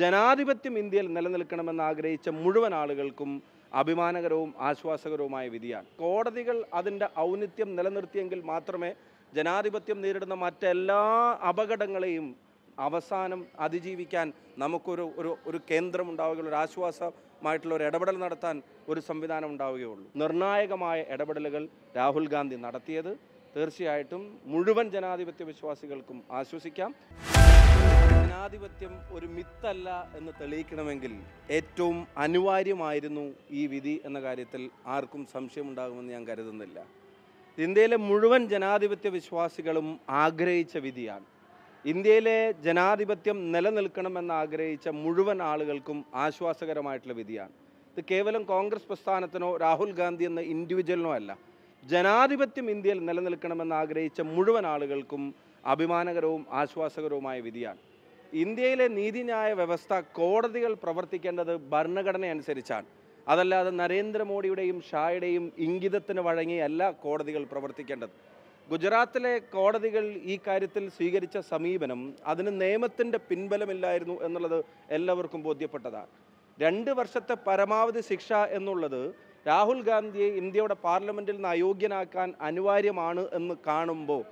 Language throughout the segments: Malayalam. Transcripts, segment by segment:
ജനാധിപത്യം ഇന്ത്യയിൽ നിലനിൽക്കണമെന്ന് ആഗ്രഹിച്ച മുഴുവൻ ആളുകൾക്കും അഭിമാനകരവും ആശ്വാസകരവുമായ വിധിയാണ് കോടതികൾ അതിൻ്റെ ഔന്നിത്യം നിലനിർത്തിയെങ്കിൽ മാത്രമേ ജനാധിപത്യം നേരിടുന്ന മറ്റെല്ലാ അപകടങ്ങളെയും അവസാനം അതിജീവിക്കാൻ നമുക്കൊരു ഒരു ഒരു കേന്ദ്രം ഉണ്ടാവുകയുള്ളൂ ഒരു ആശ്വാസമായിട്ടുള്ള ഒരു ഇടപെടൽ നടത്താൻ ഒരു സംവിധാനം ഉണ്ടാവുകയുള്ളൂ നിർണായകമായ ഇടപെടലുകൾ രാഹുൽ ഗാന്ധി നടത്തിയത് തീർച്ചയായിട്ടും മുഴുവൻ ജനാധിപത്യ വിശ്വാസികൾക്കും ആശ്വസിക്കാം ജനാധിപത്യം ഒരു മിത്തല്ല എന്ന് തെളിയിക്കണമെങ്കിൽ ഏറ്റവും അനിവാര്യമായിരുന്നു ഈ വിധി എന്ന കാര്യത്തിൽ ആർക്കും സംശയമുണ്ടാകുമെന്ന് ഞാൻ കരുതുന്നില്ല ഇന്ത്യയിലെ മുഴുവൻ ജനാധിപത്യ വിശ്വാസികളും ആഗ്രഹിച്ച വിധിയാണ് ഇന്ത്യയിലെ ജനാധിപത്യം നിലനിൽക്കണമെന്ന് ആഗ്രഹിച്ച മുഴുവൻ ആളുകൾക്കും ആശ്വാസകരമായിട്ടുള്ള വിധിയാണ് ഇത് കേവലം കോൺഗ്രസ് പ്രസ്ഥാനത്തിനോ രാഹുൽ ഗാന്ധി എന്ന ഇൻഡിവിജ്വലിനോ അല്ല ജനാധിപത്യം ഇന്ത്യയിൽ നിലനിൽക്കണമെന്ന് ആഗ്രഹിച്ച മുഴുവൻ ആളുകൾക്കും അഭിമാനകരവും ആശ്വാസകരവുമായ വിധിയാണ് ഇന്ത്യയിലെ നീതിന്യായ വ്യവസ്ഥ കോടതികൾ പ്രവർത്തിക്കേണ്ടത് ഭരണഘടന അനുസരിച്ചാണ് അതല്ലാതെ നരേന്ദ്രമോദിയുടെയും ഷായുടെയും ഇംഗിതത്തിന് വഴങ്ങിയല്ല കോടതികൾ പ്രവർത്തിക്കേണ്ടത് ഗുജറാത്തിലെ കോടതികൾ ഈ കാര്യത്തിൽ സ്വീകരിച്ച സമീപനം അതിന് നിയമത്തിൻ്റെ പിൻബലമില്ലായിരുന്നു എന്നുള്ളത് എല്ലാവർക്കും ബോധ്യപ്പെട്ടതാണ് രണ്ട് വർഷത്തെ പരമാവധി ശിക്ഷ എന്നുള്ളത് രാഹുൽ ഗാന്ധിയെ ഇന്ത്യയുടെ പാർലമെൻറ്റിൽ നിന്ന് അയോഗ്യനാക്കാൻ അനിവാര്യമാണ് എന്ന് കാണുമ്പോൾ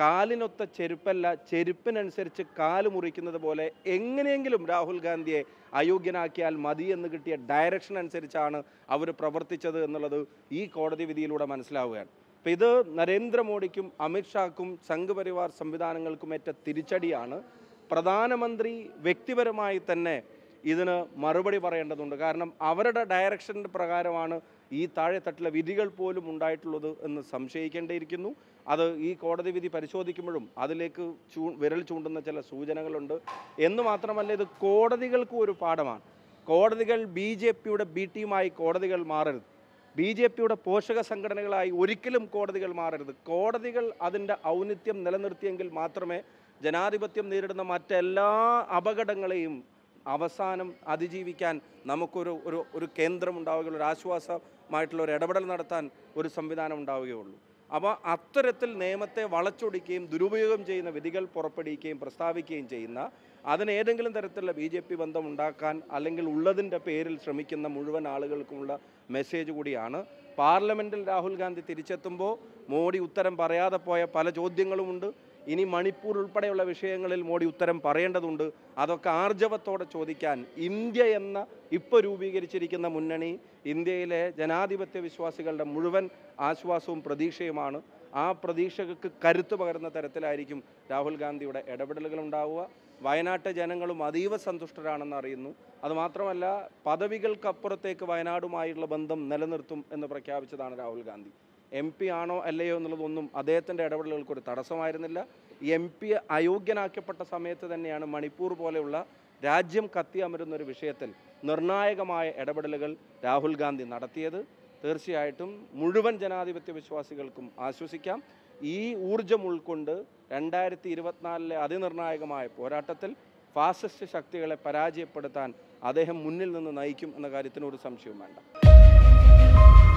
കാലിനൊത്ത ചെരുപ്പല്ല ചെരുപ്പിനനുസരിച്ച് കാല് മുറിക്കുന്നത് പോലെ എങ്ങനെയെങ്കിലും രാഹുൽ ഗാന്ധിയെ അയോഗ്യനാക്കിയാൽ മതി എന്ന് കിട്ടിയ ഡയറക്ഷൻ അനുസരിച്ചാണ് അവർ പ്രവർത്തിച്ചത് എന്നുള്ളത് ഈ കോടതി വിധിയിലൂടെ മനസ്സിലാവുകയാണ് അപ്പോൾ ഇത് നരേന്ദ്രമോദിക്കും അമിത്ഷാക്കും സംഘപരിവാർ സംവിധാനങ്ങൾക്കും ഏറ്റ തിരിച്ചടിയാണ് പ്രധാനമന്ത്രി വ്യക്തിപരമായി തന്നെ ഇതിന് മറുപടി പറയേണ്ടതുണ്ട് കാരണം അവരുടെ ഡയറക്ഷൻ്റെ പ്രകാരമാണ് ഈ താഴെ തട്ടിലെ വിധികൾ പോലും ഉണ്ടായിട്ടുള്ളത് എന്ന് സംശയിക്കേണ്ടിയിരിക്കുന്നു അത് ഈ കോടതി വിധി പരിശോധിക്കുമ്പോഴും അതിലേക്ക് ചൂ വിരൽ ചൂണ്ടുന്ന ചില സൂചനകളുണ്ട് എന്ന് മാത്രമല്ല ഇത് കോടതികൾക്കും ഒരു പാഠമാണ് കോടതികൾ ബി ജെ പിയുടെ ബി ടീമായി കോടതികൾ മാറരുത് ബി ജെ പിയുടെ പോഷക സംഘടനകളായി ഒരിക്കലും കോടതികൾ മാറരുത് കോടതികൾ അതിൻ്റെ ഔന്നിത്യം നിലനിർത്തിയെങ്കിൽ മാത്രമേ ജനാധിപത്യം നേരിടുന്ന മറ്റെല്ലാ അപകടങ്ങളെയും അവസാനം അതിജീവിക്കാൻ നമുക്കൊരു ഒരു ഒരു കേന്ദ്രം ഉണ്ടാവുകയുള്ളൂ ഒരു ആശ്വാസമായിട്ടുള്ള ഒരു ഇടപെടൽ നടത്താൻ ഒരു സംവിധാനം ഉണ്ടാവുകയുള്ളൂ അപ്പോൾ അത്തരത്തിൽ നിയമത്തെ വളച്ചൊടിക്കുകയും ദുരുപയോഗം ചെയ്യുന്ന വിധികൾ പുറപ്പെടുവിക്കുകയും പ്രസ്താവിക്കുകയും ചെയ്യുന്ന അതിനേതെങ്കിലും ഏതെങ്കിലും തരത്തിലുള്ള ബി ജെ പി ബന്ധം ഉണ്ടാക്കാൻ അല്ലെങ്കിൽ ഉള്ളതിൻ്റെ പേരിൽ ശ്രമിക്കുന്ന മുഴുവൻ ആളുകൾക്കുമുള്ള മെസ്സേജ് കൂടിയാണ് പാർലമെൻറ്റിൽ രാഹുൽ ഗാന്ധി തിരിച്ചെത്തുമ്പോൾ മോഡി ഉത്തരം പറയാതെ പോയ പല ചോദ്യങ്ങളുമുണ്ട് ഇനി മണിപ്പൂർ ഉൾപ്പെടെയുള്ള വിഷയങ്ങളിൽ മോഡി ഉത്തരം പറയേണ്ടതുണ്ട് അതൊക്കെ ആർജവത്തോടെ ചോദിക്കാൻ ഇന്ത്യ എന്ന ഇപ്പോൾ രൂപീകരിച്ചിരിക്കുന്ന മുന്നണി ഇന്ത്യയിലെ ജനാധിപത്യ വിശ്വാസികളുടെ മുഴുവൻ ആശ്വാസവും പ്രതീക്ഷയുമാണ് ആ പ്രതീക്ഷകൾക്ക് കരുത്തു പകരുന്ന തരത്തിലായിരിക്കും രാഹുൽ ഗാന്ധിയുടെ ഇടപെടലുകൾ ഉണ്ടാവുക വയനാട്ടെ ജനങ്ങളും അതീവ സന്തുഷ്ടരാണെന്ന് അറിയുന്നു അതുമാത്രമല്ല പദവികൾക്കപ്പുറത്തേക്ക് വയനാടുമായുള്ള ബന്ധം നിലനിർത്തും എന്ന് പ്രഖ്യാപിച്ചതാണ് രാഹുൽ ഗാന്ധി എം പി ആണോ അല്ലയോ എന്നുള്ളതൊന്നും അദ്ദേഹത്തിൻ്റെ ഇടപെടലുകൾക്കൊരു തടസ്സമായിരുന്നില്ല എം പി അയോഗ്യനാക്കപ്പെട്ട സമയത്ത് തന്നെയാണ് മണിപ്പൂർ പോലെയുള്ള രാജ്യം കത്തി അമരുന്നൊരു വിഷയത്തിൽ നിർണായകമായ ഇടപെടലുകൾ രാഹുൽ ഗാന്ധി നടത്തിയത് തീർച്ചയായിട്ടും മുഴുവൻ ജനാധിപത്യ വിശ്വാസികൾക്കും ആശ്വസിക്കാം ഈ ഊർജം ഉൾക്കൊണ്ട് രണ്ടായിരത്തി ഇരുപത്തിനാലിലെ അതിനിർണായകമായ പോരാട്ടത്തിൽ ഫാസിസ്റ്റ് ശക്തികളെ പരാജയപ്പെടുത്താൻ അദ്ദേഹം മുന്നിൽ നിന്ന് നയിക്കും എന്ന കാര്യത്തിനൊരു സംശയവും വേണ്ട